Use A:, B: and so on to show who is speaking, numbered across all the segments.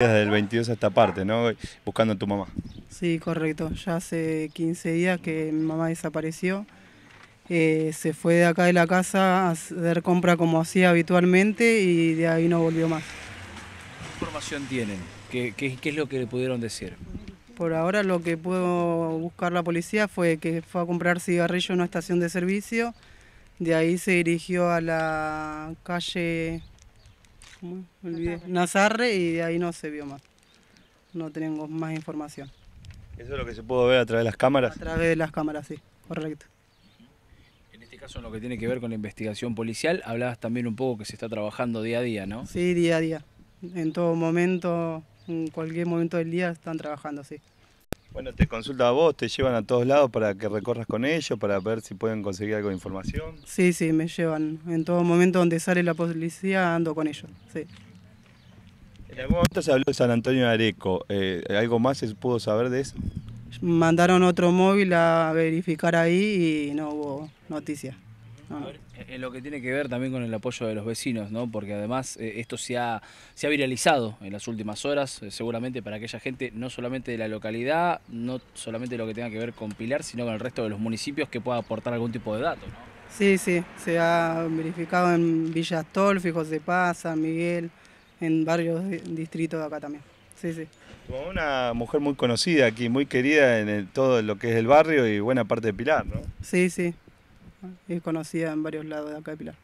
A: Desde el 22 a esta parte, ¿no? Buscando a tu mamá.
B: Sí, correcto. Ya hace 15 días que mi mamá desapareció. Eh, se fue de acá de la casa a hacer compra como hacía habitualmente y de ahí no volvió más. ¿Qué
C: información tienen? ¿Qué, qué es lo que le pudieron decir?
B: Por ahora lo que pudo buscar la policía fue que fue a comprar cigarrillo en una estación de servicio. De ahí se dirigió a la calle Nazarre. y de ahí no se vio más. No tenemos más información. ¿Eso es lo que se
C: pudo ver a través de las cámaras? A través
B: de las cámaras, sí, correcto.
C: En este caso, en lo que tiene que ver con la investigación policial, hablabas también un poco que se está trabajando día a día, ¿no?
B: Sí, día a día. En todo momento, en cualquier momento del día están trabajando, sí.
C: Bueno, te consulta a vos, te llevan a todos
A: lados para que recorras con ellos, para ver si pueden conseguir algo de información.
B: Sí, sí, me llevan. En todo momento donde sale la policía ando con ellos, sí.
A: En algún momento se habló de San Antonio Areco. Eh, ¿Algo más se pudo saber de eso?
B: Mandaron otro móvil a verificar ahí y no hubo noticia.
C: Eh, en lo que tiene que ver también con el apoyo de los vecinos, ¿no? Porque además eh, esto se ha, se ha viralizado en las últimas horas, eh, seguramente para aquella gente, no solamente de la localidad, no solamente lo que tenga que ver con Pilar, sino con el resto de los municipios que pueda aportar algún tipo de datos, ¿no?
B: Sí, sí, se ha verificado en Villa Astolfi, José Paz, San Miguel, en varios distritos de acá también. Sí, sí. Como
A: Una mujer muy conocida aquí, muy querida en todo lo que es el barrio y buena parte de Pilar, ¿no?
B: Sí, sí, es conocida en varios lados de acá Pilar.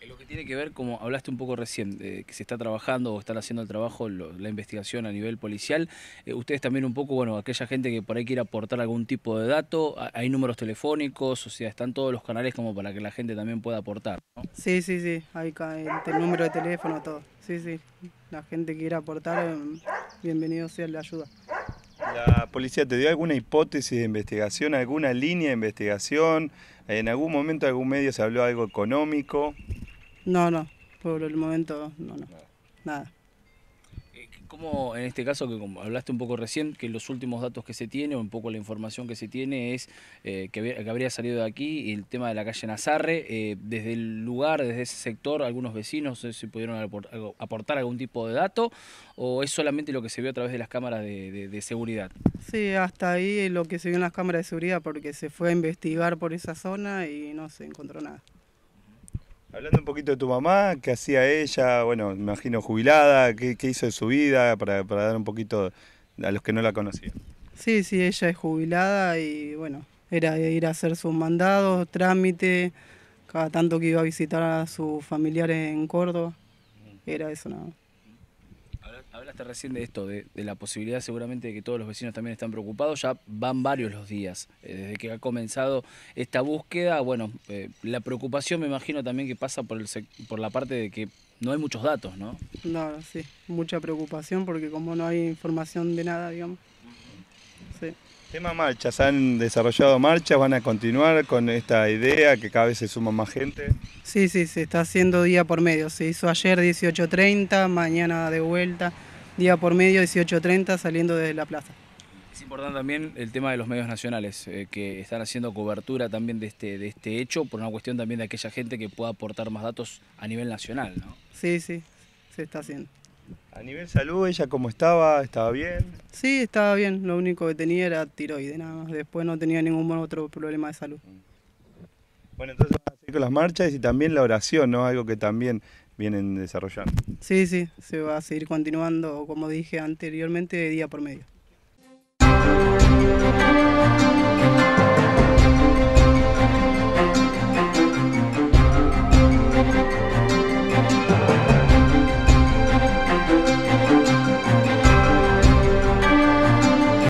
C: En lo que tiene que ver, como hablaste un poco recién, que se está trabajando o están haciendo el trabajo, la investigación a nivel policial, eh, ustedes también un poco, bueno, aquella gente que por ahí quiere aportar algún tipo de dato, hay números telefónicos, o sea, están todos los canales como para que la gente también pueda aportar,
B: Sí, sí, sí, hay el este, número de teléfono, todo. Sí, sí, la gente que quiera aportar, em, bienvenido sea la ayuda.
A: ¿La policía te dio alguna hipótesis de investigación, alguna línea de investigación? ¿En algún momento algún medio se habló algo económico?
B: No, no, por el momento no, no. nada
C: como en este caso que hablaste un poco recién, que los últimos datos que se tiene o un poco la información que se tiene es eh, que, que, habría salido de aquí el tema de la calle Nazarre, eh, desde el lugar, desde ese sector, algunos vecinos pudieron aportar algún tipo de dato o es solamente lo que se vio a través de las cámaras de seguridad?
B: Sí, hasta ahí lo que se vio en las cámaras de seguridad porque se fue a investigar por esa zona y no se encontró nada.
A: Hablando un poquito de tu mamá, ¿qué hacía ella? Bueno, me imagino jubilada, ¿qué, hizo de su vida? Para, dar un poquito a los que no la conocían.
B: Sí, sí, ella es jubilada y bueno, era ir a hacer sus mandados, trámite, cada tanto que iba a visitar a sus familiares en Córdoba, era eso nada.
C: Hablaste recién de esto, de, la posibilidad seguramente de que todos los vecinos también están preocupados. Ya van varios los días eh, desde que ha comenzado esta búsqueda. Bueno, eh, la preocupación me imagino también que pasa por, el, por la parte de que no hay muchos datos, ¿no?
B: No, sí, mucha preocupación porque como no hay información de nada, digamos.
C: Tema marchas, han
A: desarrollado marchas, van a continuar con esta idea que cada vez se suma más gente.
B: Sí, sí, se está haciendo día por medio. Se hizo ayer 18.30, mañana de vuelta, día por medio 18.30 saliendo desde la plaza.
C: Es importante también el tema de los medios nacionales, eh, que están haciendo cobertura también de este, de este hecho, por una cuestión también de aquella gente que pueda aportar más datos a nivel nacional, ¿no?
B: Sí, sí, se está haciendo.
C: A nivel salud, ¿ella
A: cómo estaba? ¿Estaba bien?
B: Sí, estaba bien. Lo único que tenía era tiroides, nada más. Después no tenía ningún otro problema de salud. Mm. Bueno, entonces
A: van a seguir con las marchas y también la oración, ¿no? Algo que también vienen desarrollando.
B: Sí, sí, se va a seguir continuando, como dije anteriormente, día por medio.